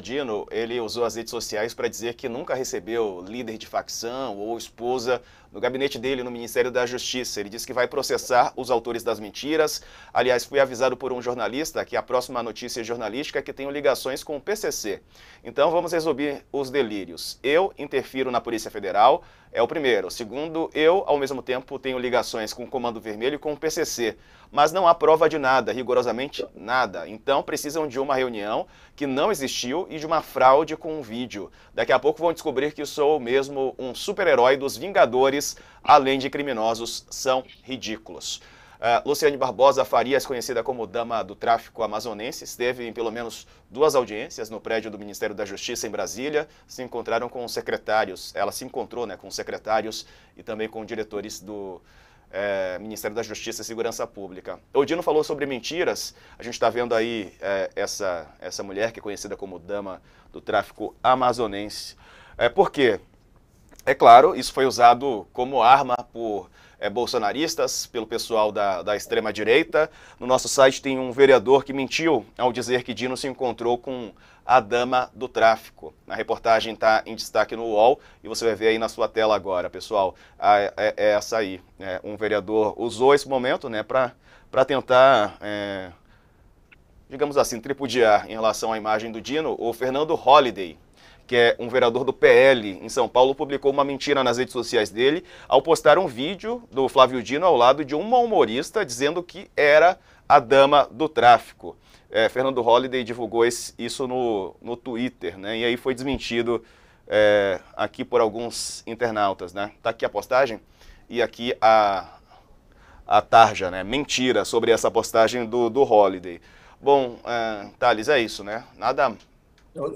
Dino ele usou as redes sociais para dizer que nunca recebeu líder de facção ou esposa no gabinete dele no Ministério da Justiça. Ele disse que vai processar os autores das mentiras. Aliás, fui avisado por um jornalista que a próxima notícia jornalística é que tenho ligações com o PCC. Então vamos resolver os delírios. Eu interfiro na Polícia Federal, é o primeiro. Segundo, eu, ao mesmo tempo, tenho ligações com o Comando Vermelho e com o PCC. Mas não há prova de nada, rigorosamente nada. Então precisam de uma reunião que não existiu Brasil e de uma fraude com um vídeo. Daqui a pouco vão descobrir que sou mesmo um super-herói dos Vingadores, além de criminosos, são ridículos. Uh, Luciane Barbosa Farias, conhecida como Dama do Tráfico Amazonense, esteve em pelo menos duas audiências no prédio do Ministério da Justiça em Brasília. Se encontraram com secretários, ela se encontrou né, com secretários e também com diretores do, é, Ministério da Justiça e Segurança Pública. Odino falou sobre mentiras. A gente está vendo aí é, essa, essa mulher que é conhecida como dama do tráfico amazonense. É, por quê? É claro, isso foi usado como arma por é, bolsonaristas, pelo pessoal da, da extrema-direita. No nosso site tem um vereador que mentiu ao dizer que Dino se encontrou com a dama do tráfico. A reportagem está em destaque no UOL e você vai ver aí na sua tela agora, pessoal. Ah, é, é, é essa aí. É, um vereador usou esse momento né, para tentar é, digamos assim, tripudiar em relação à imagem do Dino, o Fernando Holliday, que é um vereador do PL em São Paulo, publicou uma mentira nas redes sociais dele ao postar um vídeo do Flávio Dino ao lado de uma humorista dizendo que era a dama do tráfico. É, Fernando Holliday divulgou esse, isso no, no Twitter, né? E aí foi desmentido é, aqui por alguns internautas, né? Tá aqui a postagem e aqui a, a tarja, né? Mentira sobre essa postagem do, do Holiday. Bom, é, Thales, é isso, né? Nada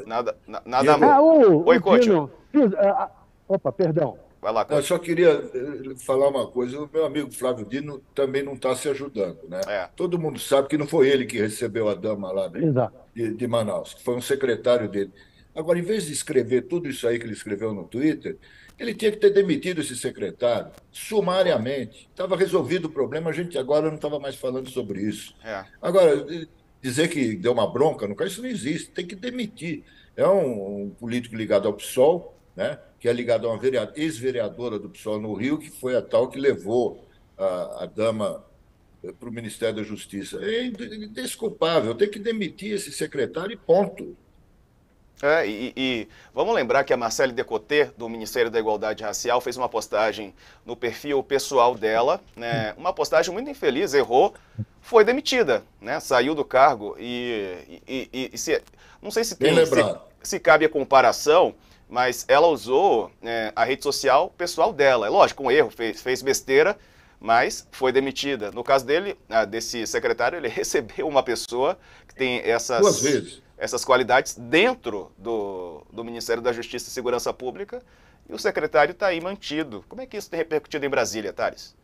Nada, nada amor. Ah, Oi, Coutinho. Ah, ah, opa, perdão. Vai lá, Eu só queria eh, falar uma coisa. O meu amigo Flávio Dino também não está se ajudando, né? É. Todo mundo sabe que não foi ele que recebeu a dama lá né? de, de Manaus, foi um secretário dele. Agora, em vez de escrever tudo isso aí que ele escreveu no Twitter, ele tinha que ter demitido esse secretário, sumariamente. Estava resolvido o problema, a gente agora não estava mais falando sobre isso. É. Agora, dizer que deu uma bronca no cara, isso não existe, tem que demitir. É um, um político ligado ao PSOL, né, que é ligado a uma ex-vereadora do PSOL no Rio, que foi a tal que levou a, a dama eh, para o Ministério da Justiça. É indesculpável, tem que demitir esse secretário e ponto. É, e, e, vamos lembrar que a Marcele Decoté, do Ministério da Igualdade Racial, fez uma postagem no perfil pessoal dela, né? uma postagem muito infeliz, errou foi demitida, né? Saiu do cargo e, e, e, e se, não sei se tem, se, se, cabe a comparação, mas ela usou é, a rede social pessoal dela. É lógico, um erro, fez, fez besteira, mas foi demitida. No caso dele, desse secretário, ele recebeu uma pessoa que tem essas, essas qualidades dentro do, do Ministério da Justiça e Segurança Pública e o secretário está aí mantido. Como é que isso tem repercutido em Brasília, Thales?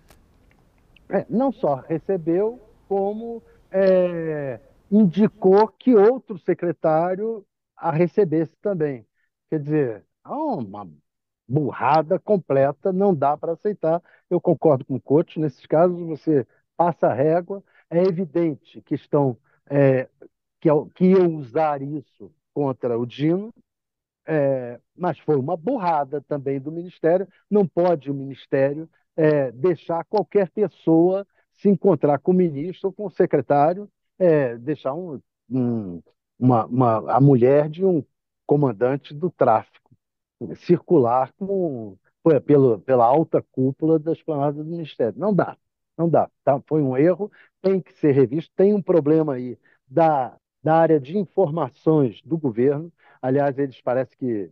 É, não só recebeu, como é, indicou que outro secretário a recebesse também. Quer dizer, há é uma burrada completa, não dá para aceitar. Eu concordo com o coach, nesses casos você passa a régua, é evidente que estão é, que, que iam usar isso contra o Dino, é, mas foi uma burrada também do Ministério. Não pode o Ministério é, deixar qualquer pessoa se encontrar com o ministro ou com o secretário, é, deixar um, um, uma, uma, a mulher de um comandante do tráfico circular com, é, pelo, pela alta cúpula da esplanada do Ministério. Não dá, não dá. Tá? Foi um erro, tem que ser revisto. Tem um problema aí da, da área de informações do governo. Aliás, eles parece que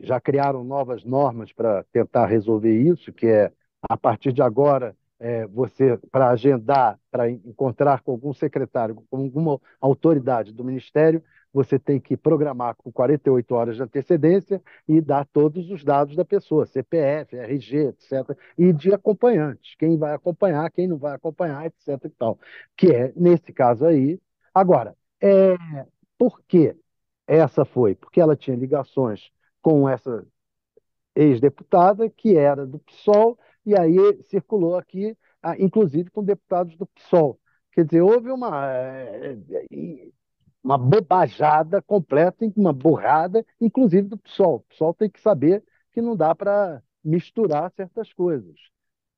já criaram novas normas para tentar resolver isso, que é a partir de agora é, você para agendar, para encontrar com algum secretário, com alguma autoridade do Ministério, você tem que programar com 48 horas de antecedência e dar todos os dados da pessoa, CPF, RG, etc., e de acompanhantes, quem vai acompanhar, quem não vai acompanhar, etc. E tal, que é nesse caso aí. Agora, é, por que essa foi? Porque ela tinha ligações com essa ex-deputada que era do PSOL e aí circulou aqui, ah, inclusive com deputados do PSOL. Quer dizer, houve uma, eh, eh, uma bobajada completa, uma burrada, inclusive do PSOL. O PSOL tem que saber que não dá para misturar certas coisas.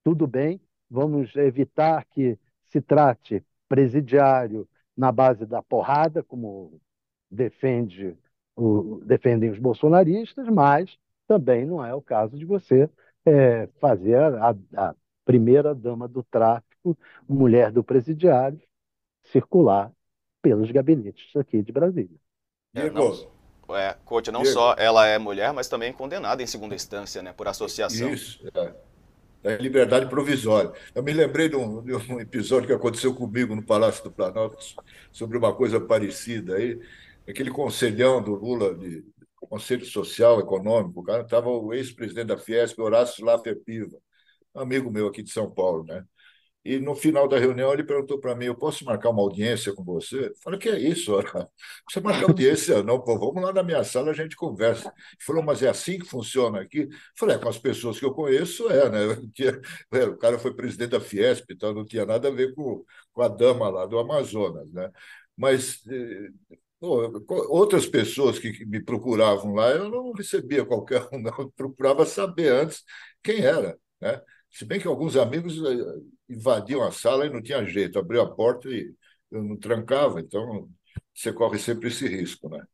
Tudo bem, vamos evitar que se trate presidiário na base da porrada, como defende o, defendem os bolsonaristas, mas também não é o caso de você é, fazer a, a primeira dama do tráfico, mulher do presidiário, circular pelos gabinetes aqui de Brasília. Diego. É, não, é, Coach, não Diego. só ela é mulher, mas também condenada em segunda instância, né, por associação. Isso, é. é liberdade provisória. Eu me lembrei de um, de um, episódio que aconteceu comigo no Palácio do Planalto sobre uma coisa parecida aí. Aquele conselhão do Lula de Conselho Social Econômico, estava o ex-presidente da Fiesp, Horácio Piva, amigo meu aqui de São Paulo, né? E no final da reunião ele perguntou para mim: Eu posso marcar uma audiência com você? Eu falei: Que é isso, Horácio? Você marca audiência? Não, pô, vamos lá na minha sala, a gente conversa. Ele falou: Mas é assim que funciona aqui? Eu falei: é, Com as pessoas que eu conheço, é, né? Tinha, é, o cara foi presidente da Fiesp, então não tinha nada a ver com, com a dama lá do Amazonas, né? Mas eh, Outras pessoas que me procuravam lá, eu não recebia qualquer um, não. procurava saber antes quem era. Né? Se bem que alguns amigos eh, invadiam a sala e não tinha jeito, abriu a porta e eu não trancava, então você corre sempre esse risco. Né?